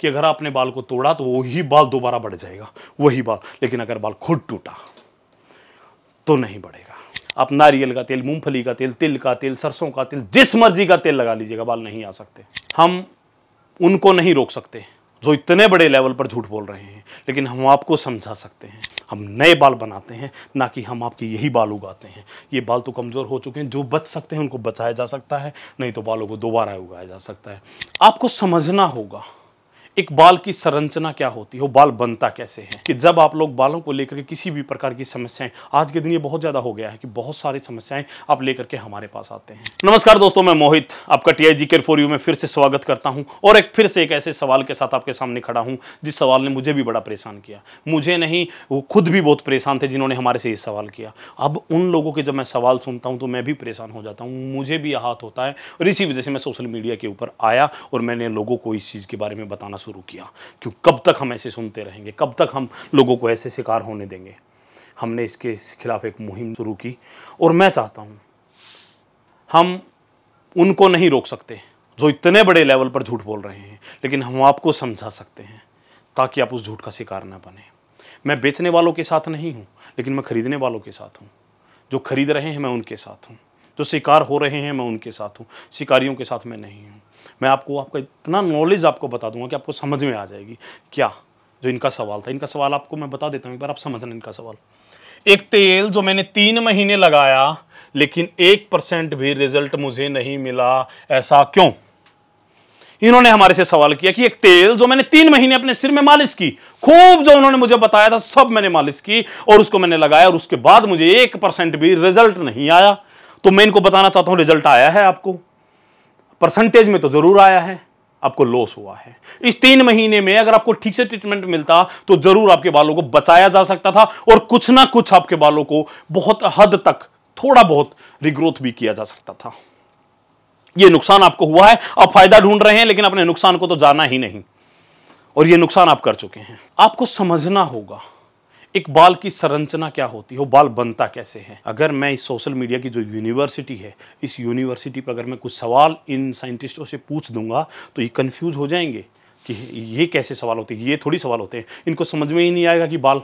कि अगर आपने बाल को तोड़ा तो वही बाल दोबारा बढ़ जाएगा वही बाल लेकिन अगर बाल खुद टूटा तो नहीं बढ़ेगा आप नारियल का तेल मूंगफली का तेल तिल का तेल सरसों का तेल जिस मर्जी का तेल लगा लीजिएगा बाल नहीं आ सकते हम उनको नहीं रोक सकते जो इतने बड़े लेवल पर झूठ बोल रहे हैं लेकिन हम आपको समझा सकते हैं हम नए बाल बनाते हैं ना कि हम आपके यही बाल उगाते हैं ये बाल तो कमज़ोर हो चुके हैं जो बच सकते हैं उनको बचाया जा सकता है नहीं तो बालों को दोबारा उगाया जा सकता है आपको समझना होगा एक बाल की संरचना क्या होती है वो बाल बनता कैसे है कि जब आप लोग बालों को लेकर के किसी भी प्रकार की समस्याएं आज के दिन ये बहुत ज़्यादा हो गया है कि बहुत सारी समस्याएं आप लेकर के हमारे पास आते हैं नमस्कार दोस्तों मैं मोहित आपका T I care for you में फिर से स्वागत करता हूँ और एक फिर से एक ऐसे सवाल के साथ आपके सामने खड़ा हूँ जिस सवाल ने मुझे भी बड़ा परेशान किया मुझे नहीं वो खुद भी बहुत परेशान थे जिन्होंने हमारे से ये सवाल किया अब उन लोगों के जब मैं सवाल सुनता हूँ तो मैं भी परेशान हो जाता हूँ मुझे भी आहत होता है और इसी वजह से मैं सोशल मीडिया के ऊपर आया और मैंने लोगों को इस चीज़ के बारे में बताना शुरू शुरू किया क्यों कब तक हम ऐसे सुनते रहेंगे कब तक हम लोगों को ऐसे शिकार होने देंगे हमने इसके खिलाफ एक मुहिम शुरू की और मैं चाहता हूँ हम उनको नहीं रोक सकते जो इतने बड़े लेवल पर झूठ बोल रहे हैं लेकिन हम आपको समझा सकते हैं ताकि आप उस झूठ का शिकार ना बने मैं बेचने वालों के साथ नहीं हूँ लेकिन मैं ख़रीदने वालों के साथ हूँ जो खरीद रहे हैं मैं उनके साथ हूँ जो शिकार हो रहे हैं मैं उनके साथ हूँ शिकारियों के साथ मैं नहीं हूँ मैं आपको आपका इतना नॉलेज आपको बता दूंगा कि आपको समझ में आ जाएगी क्या जो इनका सवाल था इनका सवाल आपको मैं बता देता हूँ एक बार आप समझना इनका सवाल एक तेल जो मैंने तीन महीने लगाया लेकिन एक परसेंट भी रिजल्ट मुझे नहीं मिला ऐसा क्यों इन्होंने हमारे से सवाल किया कि एक तेल जो मैंने तीन महीने अपने सिर में मालिश की खूब जो उन्होंने मुझे बताया था सब मैंने मालिश की और उसको मैंने लगाया और उसके बाद मुझे एक परसेंट भी रिजल्ट नहीं आया तो मैं इनको बताना चाहता हूं रिजल्ट आया है आपको परसेंटेज में तो ज़रूर आया है आपको लॉस हुआ है इस तीन महीने में अगर आपको ठीक से ट्रीटमेंट मिलता तो जरूर आपके बालों को बचाया जा सकता था और कुछ ना कुछ आपके बालों को बहुत हद तक थोड़ा बहुत रिग्रोथ भी किया जा सकता था यह नुकसान आपको हुआ है आप फायदा ढूंढ रहे हैं लेकिन अपने नुकसान को तो जाना ही नहीं और यह नुकसान आप कर चुके हैं आपको समझना होगा एक बाल की संरचना क्या होती है वो बाल बनता कैसे है अगर मैं इस सोशल मीडिया की जो यूनिवर्सिटी है इस यूनिवर्सिटी पर अगर मैं कुछ सवाल इन साइंटिस्टों से पूछ दूंगा तो ये कन्फ्यूज हो जाएंगे कि ये कैसे सवाल होते हैं ये थोड़ी सवाल होते हैं इनको समझ में ही नहीं आएगा कि बाल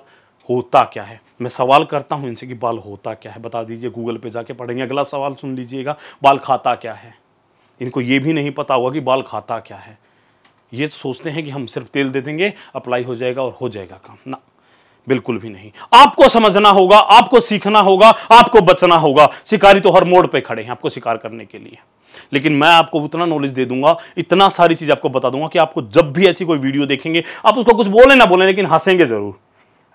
होता क्या है मैं सवाल करता हूँ इनसे कि बाल होता क्या है बता दीजिए गूगल पे जाके पढ़ेंगे अगला सवाल सुन लीजिएगा बाल खाता क्या है इनको ये भी नहीं पता होगा कि बाल खाता क्या है ये तो सोचते हैं कि हम सिर्फ तेल दे देंगे अप्लाई हो जाएगा और हो जाएगा काम ना बिल्कुल भी नहीं आपको समझना होगा आपको सीखना होगा आपको बचना होगा शिकारी तो हर मोड़ पे खड़े हैं आपको शिकार करने के लिए लेकिन मैं आपको उतना नॉलेज दे दूंगा इतना सारी चीज आपको बता दूंगा कि आपको जब भी ऐसी कोई वीडियो देखेंगे आप उसको कुछ बोले ना बोले लेकिन हंसेंगे जरूर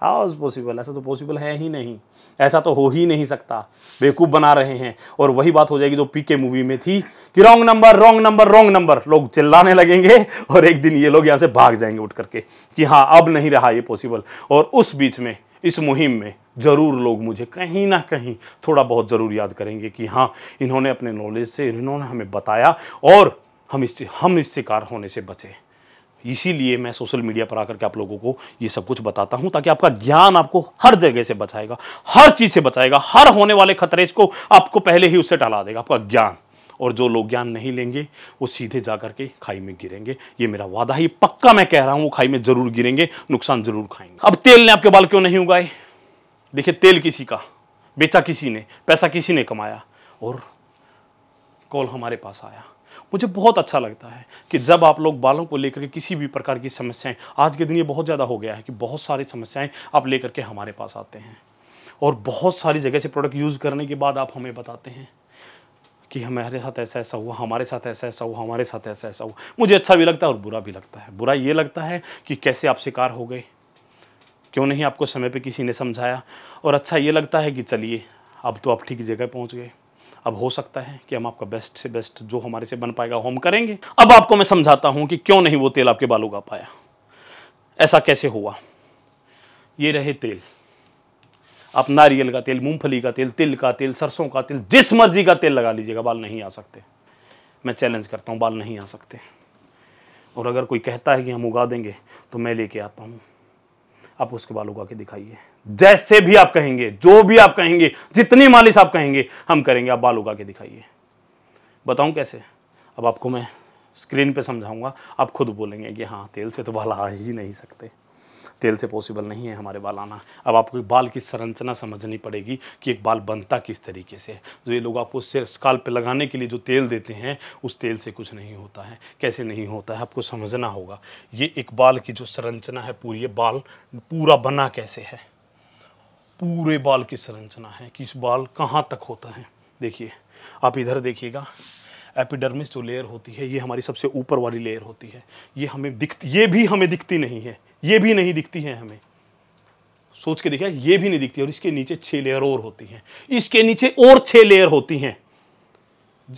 हाउ इज़ पॉसिबल ऐसा तो पॉसिबल है ही नहीं ऐसा तो हो ही नहीं सकता बेवकूफ़ बना रहे हैं और वही बात हो जाएगी जो पीके मूवी में थी कि wrong number wrong number wrong number लोग चिल्लाने लगेंगे और एक दिन ये लोग यहाँ से भाग जाएंगे उठ करके कि हाँ अब नहीं रहा ये पॉसिबल और उस बीच में इस मुहिम में ज़रूर लोग मुझे कहीं ना कहीं थोड़ा बहुत ज़रूर याद करेंगे कि हाँ इन्होंने अपने नॉलेज से इन्होंने हमें बताया और हम इससे हम इस शिकार होने से बचें इसीलिए मैं सोशल मीडिया पर आकर के आप लोगों को ये सब कुछ बताता हूं ताकि आपका ज्ञान आपको हर जगह से बचाएगा हर चीज़ से बचाएगा हर होने वाले खतरे को आपको पहले ही उससे टला देगा आपका ज्ञान और जो लोग ज्ञान नहीं लेंगे वो सीधे जा कर के खाई में गिरेंगे ये मेरा वादा है पक्का मैं कह रहा हूँ वो खाई में ज़रूर गिरेंगे नुकसान ज़रूर खाएंगे अब तेल ने आपके बाल क्यों नहीं उगाए देखिए तेल किसी का बेचा किसी ने पैसा किसी ने कमाया और कॉल हमारे पास आया मुझे बहुत अच्छा लगता है कि जब आप लोग बालों को लेकर के किसी भी प्रकार की समस्याएं आज के दिन ये बहुत ज़्यादा हो गया है कि बहुत सारी समस्याएं आप लेकर के हमारे पास आते हैं और बहुत सारी जगह से प्रोडक्ट यूज़ करने के बाद आप हमें बताते हैं कि हमारे साथ ऐसा ऐसा हुआ हमारे साथ ऐसा ऐसा हुआ हमारे साथ ऐसा ऐसा हुआ मुझे अच्छा भी लगता है और बुरा भी लगता है बुरा ये लगता है कि कैसे आप शिकार हो गए क्यों नहीं आपको समय पे किसी ने समझाया और अच्छा ये लगता है कि चलिए अब तो आप ठीक जगह पहुंच गए अब हो सकता है कि हम आपका बेस्ट से बेस्ट जो हमारे से बन पाएगा हम करेंगे अब आपको मैं समझाता हूँ कि क्यों नहीं वो तेल आपके बाल उगा पाया ऐसा कैसे हुआ ये रहे तेल आप नारियल का तेल मूंगफली का तेल तिल का तेल सरसों का तेल जिस मर्जी का तेल लगा लीजिएगा बाल नहीं आ सकते मैं चैलेंज करता हूँ बाल नहीं आ सकते और अगर कोई कहता है कि हम उगा देंगे तो मैं लेके आता हूँ आप उसके बाल उगा के दिखाइए जैसे भी आप कहेंगे जो भी आप कहेंगे जितनी मालिश आप कहेंगे हम करेंगे आप बाल उगा के दिखाइए बताऊं कैसे अब आपको मैं स्क्रीन पे समझाऊंगा आप खुद बोलेंगे कि हाँ तेल से तो बाल आ ही नहीं सकते तेल से पॉसिबल नहीं है हमारे बाल आना अब आपको बाल की संरचना समझनी पड़ेगी कि एक बाल बनता किस तरीके से जो ये लोग आपको सिर्फ स्काल पे लगाने के लिए जो तेल देते हैं उस तेल से कुछ नहीं होता है कैसे नहीं होता है आपको समझना होगा ये एक बाल की जो संरचना है पूरी ये बाल पूरा बना कैसे है पूरे बाल की संरचना है कि इस बाल कहाँ तक होता है देखिए आप इधर देखिएगा एपिडर्मिस जो लेयर होती है ये हमारी सबसे ऊपर वाली लेयर होती है ये हमें दिखती ये भी हमें दिखती नहीं है ये भी नहीं दिखती है हमें सोच के देखिए ये भी नहीं दिखती और इसके नीचे छह लेयर और होती हैं इसके नीचे और छह लेयर होती हैं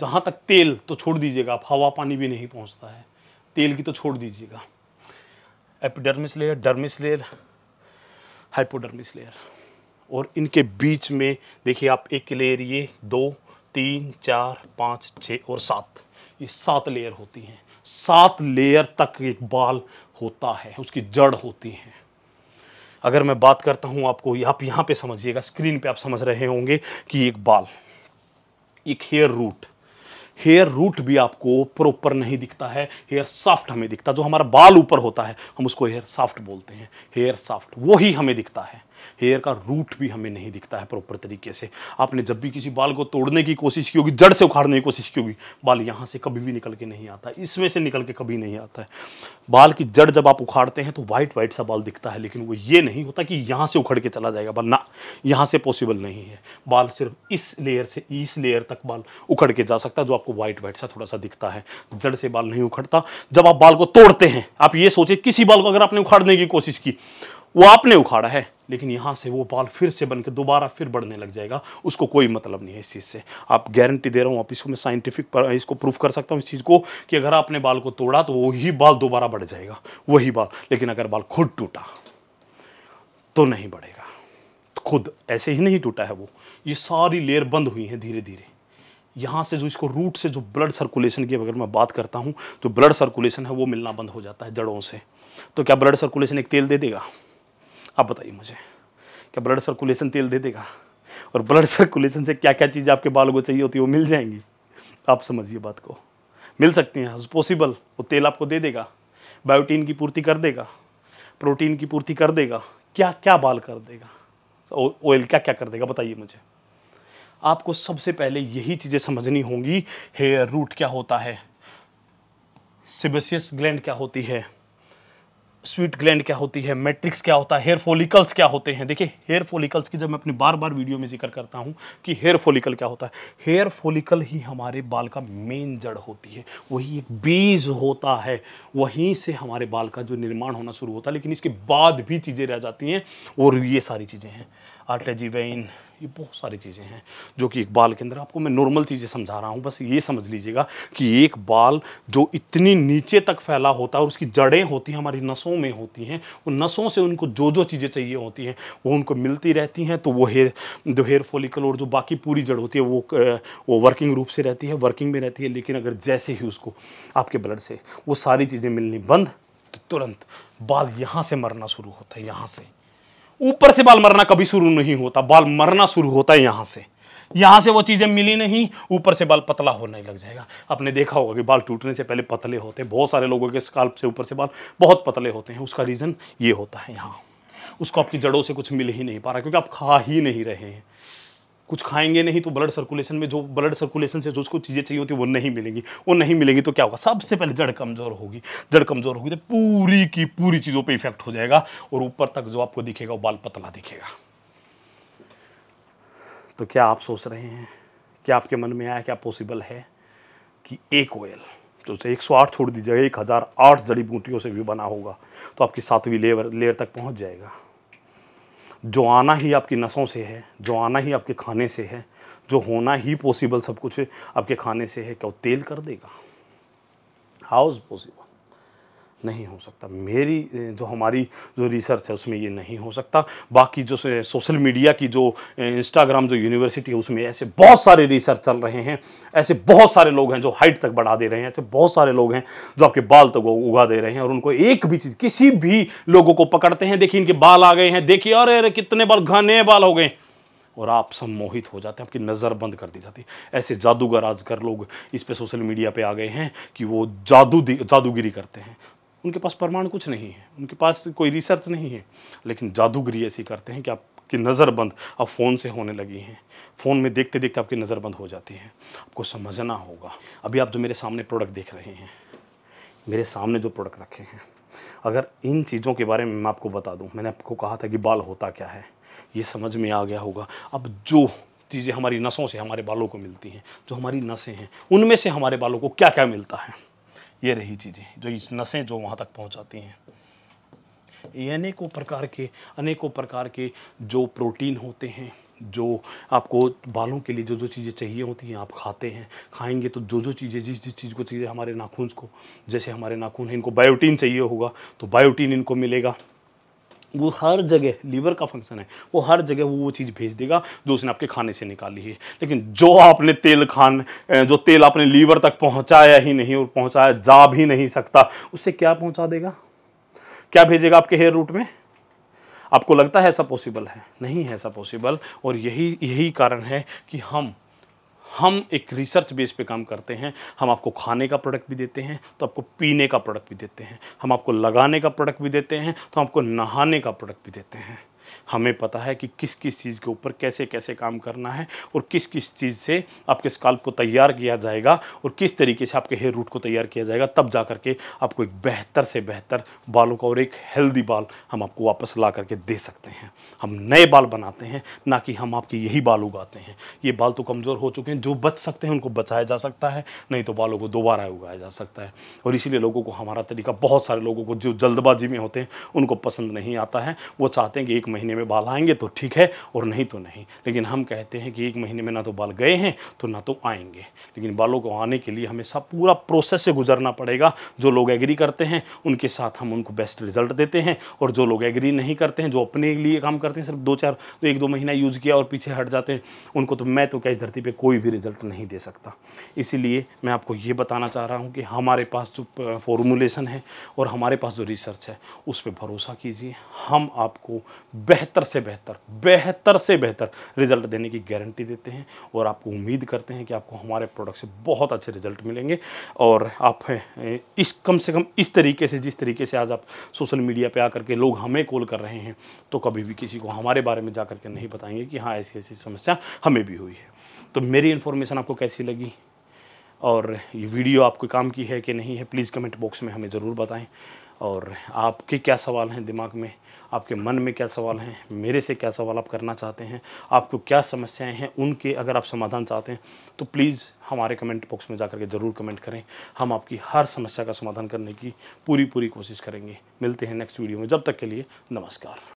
जहाँ तक तेल तो छोड़ दीजिएगा आप हवा पानी भी नहीं पहुँचता है तेल की तो छोड़ दीजिएगा epidermis layer dermis layer hypodermis layer और इनके बीच में देखिए आप एक लेयर ये दो तीन चार पाँच छः और सात ये सात लेयर होती हैं सात लेयर तक एक बाल होता है उसकी जड़ होती है अगर मैं बात करता हूँ आपको आप यहाँ पे समझिएगा स्क्रीन पे आप समझ रहे होंगे कि एक बाल एक हेयर रूट हेयर रूट भी आपको प्रॉपर नहीं दिखता है हेयर सॉफ्ट हमें दिखता जो हमारा बाल ऊपर होता है हम उसको हेयर सॉफ्ट बोलते हैं हेयर सॉफ्ट वो ही हमें दिखता है हेयर का रूट भी हमें नहीं दिखता है प्रॉपर तरीके से आपने जब भी किसी बाल को तोड़ने की कोशिश की होगी जड़ से उखाड़ने की कोशिश की होगी बाल यहाँ से कभी भी निकल के नहीं आता इसमें से निकल के कभी नहीं आता है बाल की जड़ जब आप उखाड़ते हैं तो वाइट वाइट सा बाल दिखता है लेकिन वो ये नहीं होता कि यहाँ से उखड़ के चला जाएगा बाल ना यहाँ से पॉसिबल नहीं है बाल सिर्फ इस लेयर से इस लेयर तक बाल उखड़ के जा सकता है जो आपको वाइट वाइट सा थोड़ा सा दिखता है जड़ से बाल नहीं उखड़ता जब आप बाल को तोड़ते हैं आप ये सोचें किसी बाल को अगर आपने उखाड़ने की कोशिश की वो आपने उखाड़ा है लेकिन यहाँ से वो बाल फिर से बन के दोबारा फिर बढ़ने लग जाएगा उसको कोई मतलब नहीं है इस चीज़ से आप गारंटी दे रहा हूँ आप इसको मैं साइंटिफिक पर इसको प्रूफ कर सकता हूँ इस चीज़ को कि अगर आपने बाल को तोड़ा तो वही बाल दोबारा बढ़ जाएगा वही बाल लेकिन अगर बाल खुद टूटा तो नहीं बढ़ेगा तो खुद ऐसे ही नहीं टूटा है वो ये सारी लेयर बंद हुई है धीरे धीरे यहाँ से जो इसको रूट से जो ब्लड सर्कुलेशन की अगर मैं बात करता हूँ तो ब्लड सर्कुलेशन है वो मिलना बंद हो जाता है जड़ों से तो क्या ब्लड सर्कुलेशन एक तेल दे देगा आप बताइए मुझे क्या ब्लड सर्कुलेशन तेल दे देगा और ब्लड सर्कुलेशन से क्या क्या चीज़ आपके बालों को चाहिए होती है वो मिल जाएंगी आप समझिए बात को मिल सकती हैं पॉसिबल वो तेल आपको दे देगा बायोटीन की पूर्ति कर देगा प्रोटीन की पूर्ति कर देगा क्या क्या बाल कर देगा ऑयल क्या क्या कर देगा बताइए मुझे आपको सबसे पहले यही चीज़ें समझनी होंगी हेयर रूट क्या होता है सिबेसियस ग्लैंड क्या होती है स्वीट ग्लैंड क्या होती है मैट्रिक्स क्या होता है हेयर फोलिकल्स क्या होते हैं देखिए हेयर फोलिकल्स की जब मैं अपनी बार बार वीडियो में जिक्र करता हूँ कि हेयर फोलिकल क्या होता है हेयर फोलिकल ही हमारे बाल का मेन जड़ होती है वही एक बीज होता है वहीं से हमारे बाल का जो निर्माण होना शुरू होता है लेकिन इसके बाद भी चीज़ें रह जाती हैं और ये सारी चीज़ें हैं आर्टलेजी वेन ये बहुत सारी चीज़ें हैं जो कि एक बाल के अंदर आपको मैं नॉर्मल चीज़ें समझा रहा हूँ बस ये समझ लीजिएगा कि एक बाल जो इतनी नीचे तक फैला होता है और उसकी जड़ें होती हैं हमारी नसों में होती हैं उन नसों से उनको जो जो चीज़ें चाहिए होती हैं वो उनको मिलती रहती हैं तो वो हेयर जो हेयर फॉलिकल और जो बाकी पूरी जड़ होती है वो वो वर्किंग रूप से रहती है वर्किंग में रहती है लेकिन अगर जैसे ही उसको आपके ब्लड से वो सारी चीज़ें मिलनी बंद तो तुरंत बाल यहाँ से मरना शुरू होता है यहाँ से ऊपर से बाल मरना कभी शुरू नहीं होता बाल मरना शुरू होता है यहाँ से यहाँ से वो चीज़ें मिली नहीं ऊपर से बाल पतला होने लग जाएगा आपने देखा होगा कि बाल टूटने से पहले पतले होते हैं बहुत सारे लोगों के स्काल्प से ऊपर से बाल बहुत पतले होते हैं उसका रीज़न ये होता है यहाँ उसको आपकी जड़ों से कुछ मिल ही नहीं पा रहा क्योंकि आप खा ही नहीं रहे हैं कुछ खाएंगे नहीं तो ब्लड सर्कुलेशन में जो ब्लड सर्कुलेशन से जो उसको चीज़ें चाहिए होती वो नहीं मिलेंगी वो नहीं मिलेंगी तो क्या होगा सबसे पहले जड़ कमज़ोर होगी जड़ कमज़ोर होगी तो पूरी की पूरी चीज़ों पे इफेक्ट हो जाएगा और ऊपर तक जो आपको दिखेगा वो बाल पतला दिखेगा तो क्या आप सोच रहे हैं क्या आपके मन में आया क्या पॉसिबल है कि एक ऑयल तो उसे एक सौ आठ छोड़ दीजिएगा एक हज़ार आठ जड़ी बूटियों से भी बना होगा तो आपकी सातवीं लेयर लेयर तक पहुंच जाएगा जो आना ही आपकी नसों से है जो आना ही आपके खाने से है जो होना ही पॉसिबल सब कुछ आपके खाने से है क्या वो तेल कर देगा हाउ इज़ पॉसिबल नहीं हो सकता मेरी जो हमारी जो रिसर्च है उसमें ये नहीं हो सकता बाकी जो सोशल मीडिया की जो इंस्टाग्राम जो यूनिवर्सिटी है उसमें ऐसे बहुत सारे रिसर्च चल रहे हैं ऐसे बहुत सारे लोग हैं जो हाइट तक बढ़ा दे रहे हैं ऐसे बहुत सारे लोग हैं जो आपके बाल तक उगा दे रहे हैं और उनको एक भी चीज़ किसी भी लोगों को पकड़ते हैं देखिए इनके बाल आ गए हैं देखिए अरे अरे कितने बाल घने बाल हो गए और आप सम्मोहित हो जाते हैं आपकी नज़र बंद कर दी जाती है ऐसे जादूगर आजकल लोग इस पे सोशल मीडिया पे आ गए हैं कि वो जादू जादूगिरी करते हैं उनके पास प्रमाण कुछ नहीं है उनके पास कोई रिसर्च नहीं है लेकिन जादूगरी ऐसी करते हैं कि आप आपकी नज़र बंद अब फ़ोन से होने लगी हैं फ़ोन में देखते देखते आपकी नज़र बंद हो जाती है आपको समझना होगा अभी आप जो मेरे सामने प्रोडक्ट देख रहे हैं मेरे सामने जो प्रोडक्ट रखे हैं अगर इन चीज़ों के बारे में मैं आपको बता दूं मैंने आपको कहा था कि बाल होता क्या है ये समझ में आ गया होगा अब जो चीज़ें हमारी नसों से हमारे बालों को मिलती हैं जो हमारी नसें हैं उनमें से हमारे बालों को क्या क्या मिलता है ये रही चीज़ें जो इस नसें जो वहाँ तक पहुँचाती हैं ये अनेकों प्रकार के अनेकों प्रकार के जो प्रोटीन होते हैं जो आपको बालों के लिए जो जो चीज़ें चाहिए होती हैं आप खाते हैं खाएंगे तो जो जो चीज़ें जिस जिस चीज़ को चाहिए हमारे नाखून को जैसे हमारे नाखून हैं इनको बायोटीन चाहिए होगा तो बायोटीन इनको मिलेगा वो हर जगह लीवर का फंक्शन है वो हर जगह वो वो चीज़ भेज देगा जो उसने आपके खाने से निकाली है लेकिन जो आपने तेल खान जो तेल आपने लीवर तक पहुंचाया ही नहीं और पहुंचाया जा भी नहीं सकता उससे क्या पहुंचा देगा क्या भेजेगा आपके हेयर रूट में आपको लगता है ऐसा पॉसिबल है नहीं है ऐसा पॉसिबल और यही यही कारण है कि हम हम एक रिसर्च बेस पे काम करते हैं हम आपको खाने का प्रोडक्ट भी देते हैं तो आपको पीने का प्रोडक्ट भी देते हैं हम आपको लगाने का प्रोडक्ट भी देते हैं तो आपको नहाने का प्रोडक्ट भी देते हैं हमें पता है कि किस किस चीज़ के ऊपर कैसे कैसे काम करना है और किस किस चीज़ से आपके स्काल्प को तैयार किया जाएगा और किस तरीके से आपके हेयर रूट को तैयार किया जाएगा तब जा करके आपको एक बेहतर से बेहतर बालों का और एक हेल्दी बाल हम आपको वापस ला करके दे सकते हैं हम नए बाल बनाते हैं ना कि हम आपके यही बाल उगाते हैं ये बाल तो कमज़ोर हो चुके हैं जो बच सकते हैं उनको बचाया जा सकता है नहीं तो बालों को दोबारा उगाया जा सकता है और इसीलिए लोगों को हमारा तरीका बहुत सारे लोगों को जो जल्दबाजी में होते हैं उनको पसंद नहीं आता है वो चाहते हैं कि एक महीने महीने में बाल आएंगे तो ठीक है और नहीं तो नहीं लेकिन हम कहते हैं कि एक महीने में ना तो बाल गए हैं तो ना तो आएंगे लेकिन बालों को आने के लिए हमेशा पूरा प्रोसेस से गुजरना पड़ेगा जो लोग एग्री करते हैं उनके साथ हम उनको बेस्ट रिजल्ट देते हैं और जो लोग एग्री नहीं करते हैं जो अपने लिए काम करते हैं सिर्फ दो चार तो एक दो महीना यूज़ किया और पीछे हट जाते हैं उनको तो मैं तो क्या इस धरती पर कोई भी रिजल्ट नहीं दे सकता इसीलिए मैं आपको ये बताना चाह रहा हूँ कि हमारे पास जो फॉर्मूलेशन है और हमारे पास जो रिसर्च है उस पर भरोसा कीजिए हम आपको बेहतर से बेहतर बेहतर से बेहतर रिजल्ट देने की गारंटी देते हैं और आपको उम्मीद करते हैं कि आपको हमारे प्रोडक्ट से बहुत अच्छे रिजल्ट मिलेंगे और आप इस कम से कम इस तरीके से जिस तरीके से आज आप सोशल मीडिया पे आकर के लोग हमें कॉल कर रहे हैं तो कभी भी किसी को हमारे बारे में जा के नहीं बताएंगे कि हाँ ऐसी ऐसी समस्या हमें भी हुई है तो मेरी इन्फॉर्मेशन आपको कैसी लगी और ये वीडियो आपको काम की है कि नहीं है प्लीज़ कमेंट बॉक्स में हमें ज़रूर बताएं और आपके क्या सवाल हैं दिमाग में आपके मन में क्या सवाल हैं मेरे से क्या सवाल आप करना चाहते हैं आपको क्या समस्याएं हैं उनके अगर आप समाधान चाहते हैं तो प्लीज़ हमारे कमेंट बॉक्स में जाकर के ज़रूर कमेंट करें हम आपकी हर समस्या का समाधान करने की पूरी पूरी कोशिश करेंगे मिलते हैं नेक्स्ट वीडियो में जब तक के लिए नमस्कार